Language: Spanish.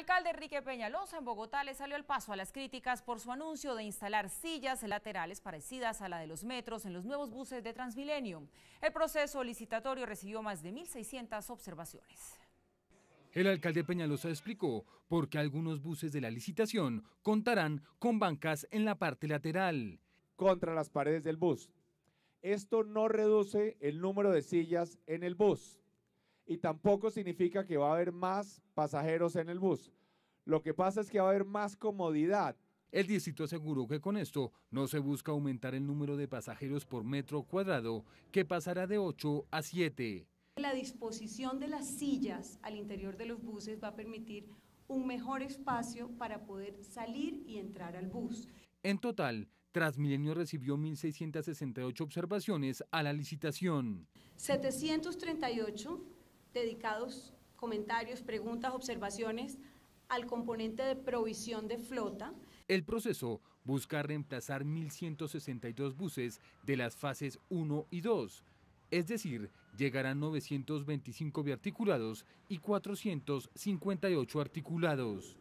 El alcalde Enrique Peñalosa en Bogotá le salió al paso a las críticas por su anuncio de instalar sillas laterales parecidas a la de los metros en los nuevos buses de Transmilenio. El proceso licitatorio recibió más de 1.600 observaciones. El alcalde Peñalosa explicó por qué algunos buses de la licitación contarán con bancas en la parte lateral. Contra las paredes del bus. Esto no reduce el número de sillas en el bus y tampoco significa que va a haber más pasajeros en el bus. Lo que pasa es que va a haber más comodidad. El distrito aseguró que con esto no se busca aumentar el número de pasajeros por metro cuadrado, que pasará de 8 a 7. La disposición de las sillas al interior de los buses va a permitir un mejor espacio para poder salir y entrar al bus. En total, Transmilenio recibió 1.668 observaciones a la licitación. 738 dedicados comentarios, preguntas, observaciones al componente de provisión de flota. El proceso busca reemplazar 1.162 buses de las fases 1 y 2, es decir, llegarán 925 biarticulados y 458 articulados.